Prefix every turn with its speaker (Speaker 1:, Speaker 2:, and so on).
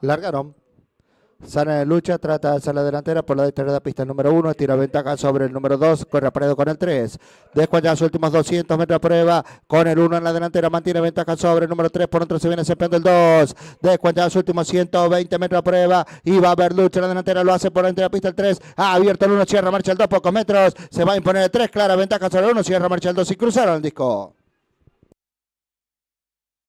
Speaker 1: Largaron. Sana de lucha, trata de hacer la delantera por la distancia de la pista. número 1 Tira ventaja sobre el número 2, corre Paredo con el 3. descuenta sus últimos 200 metros de prueba con el uno en la delantera, mantiene ventaja sobre el número 3. Por otro se viene separando el 2. descuenta ya sus últimos 120 metros de prueba y va a haber lucha en la delantera, lo hace por entre la pista el 3. Ha abierto el 1, cierra, marcha el 2, pocos metros. Se va a imponer el 3, clara ventaja sobre el 1, cierra, marcha el 2 y cruzaron el disco.